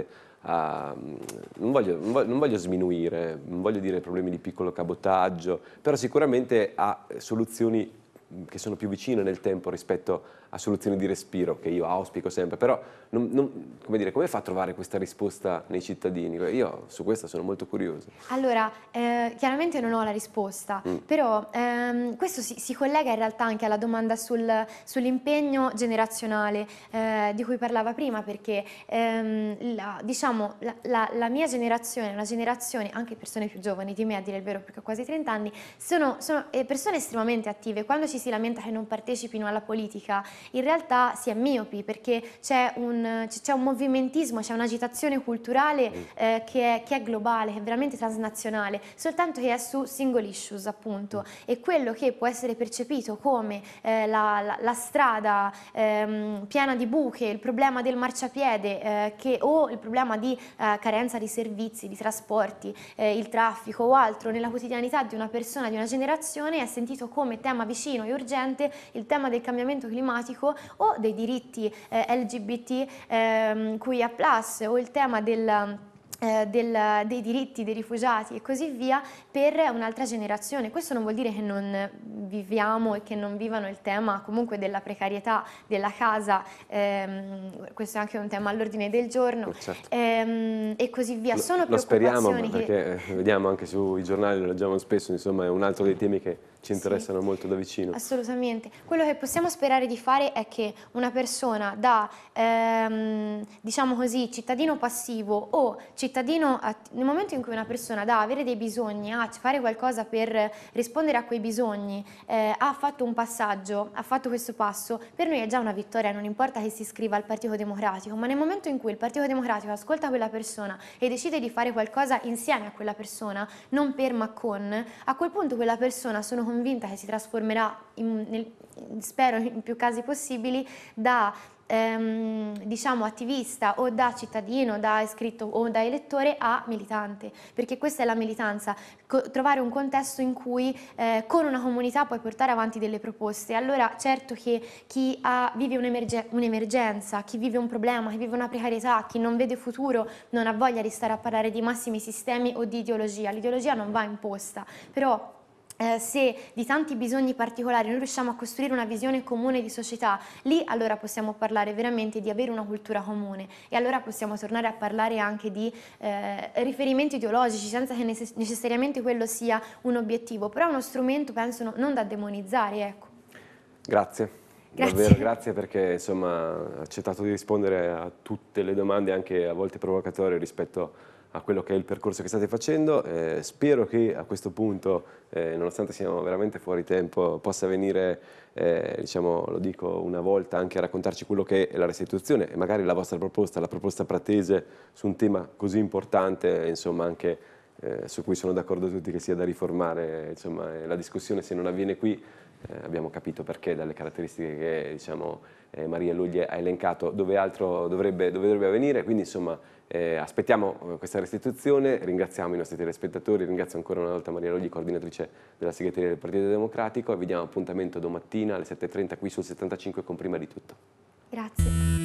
a ehm, non, voglio, non, voglio, non, voglio, sminuire, non voglio dire problemi di piccolo cabotaggio, però sicuramente a eh, soluzioni mm, che sono più vicine nel tempo rispetto a a soluzioni di respiro che io auspico sempre, però non, non, come, dire, come fa a trovare questa risposta nei cittadini? Io su questo sono molto curioso. Allora, eh, chiaramente non ho la risposta, mm. però ehm, questo si, si, collega in realtà anche alla domanda sul, sull'impegno generazionale eh, di cui parlava prima, perché ehm, la, diciamo la, la, la, mia generazione, una generazione, anche persone più giovani di me a dire il vero perché ho quasi 30 anni, sono, sono eh, persone estremamente attive. Quando ci si lamenta che non partecipino alla politica, in realtà si è miopi perché c'è un, un, movimentismo, c'è un'agitazione culturale mm. eh, che, è, che, è, globale, che è veramente transnazionale, soltanto che è su single issues appunto mm. e quello che può essere percepito come eh, la, la, la, strada ehm, piena di buche, il problema del marciapiede eh, che, o il problema di eh, carenza di servizi, di trasporti, eh, il traffico o altro nella quotidianità di una persona, di una generazione è sentito come tema vicino e urgente il tema del cambiamento climatico climatico o dei diritti eh, LGBT ehm, QIA+, o il tema del eh, del, dei diritti dei rifugiati e così via per un'altra generazione. Questo non vuol dire che non viviamo e che non vivano il tema comunque della precarietà della casa, ehm, questo è anche un tema all'ordine del giorno eh, certo. ehm, e così via. Sono lo, lo speriamo perché eh, vediamo anche sui giornali, lo leggiamo spesso, insomma è un altro dei temi che ci interessano sì. molto da vicino. Assolutamente. Quello che possiamo sperare di fare è che una persona da, ehm, diciamo così, cittadino passivo o cittadino, nel momento in cui una persona da avere dei bisogni a fare qualcosa per rispondere a quei bisogni, eh, ha fatto un passaggio, ha fatto questo passo, per noi è già una vittoria, non importa che si iscriva al Partito Democratico, ma nel momento in cui il Partito Democratico ascolta quella persona e decide di fare qualcosa insieme a quella persona, non per ma con, a quel punto quella persona sono convinto, convinta che si trasformerà, in, nel, spero in più casi possibili, da ehm, diciamo attivista o da cittadino, da iscritto o da elettore a militante, perché questa è la militanza, Co trovare un contesto in cui eh, con una comunità puoi portare avanti delle proposte. Allora certo che chi ha, vive un'emergenza, chi vive un problema, chi vive una precarietà, chi non vede futuro, non ha voglia di stare a parlare di massimi sistemi o di ideologia, l'ideologia non va imposta, però eh, se di tanti bisogni particolari non riusciamo a costruire una visione comune di società, lì allora possiamo parlare veramente di avere una cultura comune e allora possiamo tornare a parlare anche di eh, riferimenti ideologici senza che necess necessariamente quello sia un obiettivo, però uno strumento penso no non da demonizzare. Ecco. Grazie. Grazie. Davvero grazie perché insomma ha accettato di rispondere a tutte le domande anche a volte provocatorie rispetto a quello che è il percorso che state facendo. Eh, spero che a questo punto, eh, nonostante siamo veramente fuori tempo, possa venire, eh, diciamo, lo dico una volta, anche a raccontarci quello che è la restituzione e magari la vostra proposta, la proposta pratese su un tema così importante, insomma anche eh, su cui sono d'accordo tutti che sia da riformare, insomma la discussione se non avviene qui eh, abbiamo capito perché dalle caratteristiche che diciamo, eh, Maria Luglie ha elencato dove altro dovrebbe, dove dovrebbe avvenire, quindi insomma eh, aspettiamo eh, questa restituzione, ringraziamo i nostri telespettatori, ringrazio ancora una volta Maria Luglie, coordinatrice della segreteria del Partito Democratico e vi diamo appuntamento domattina alle 7.30 qui sul 75 con prima di tutto. Grazie.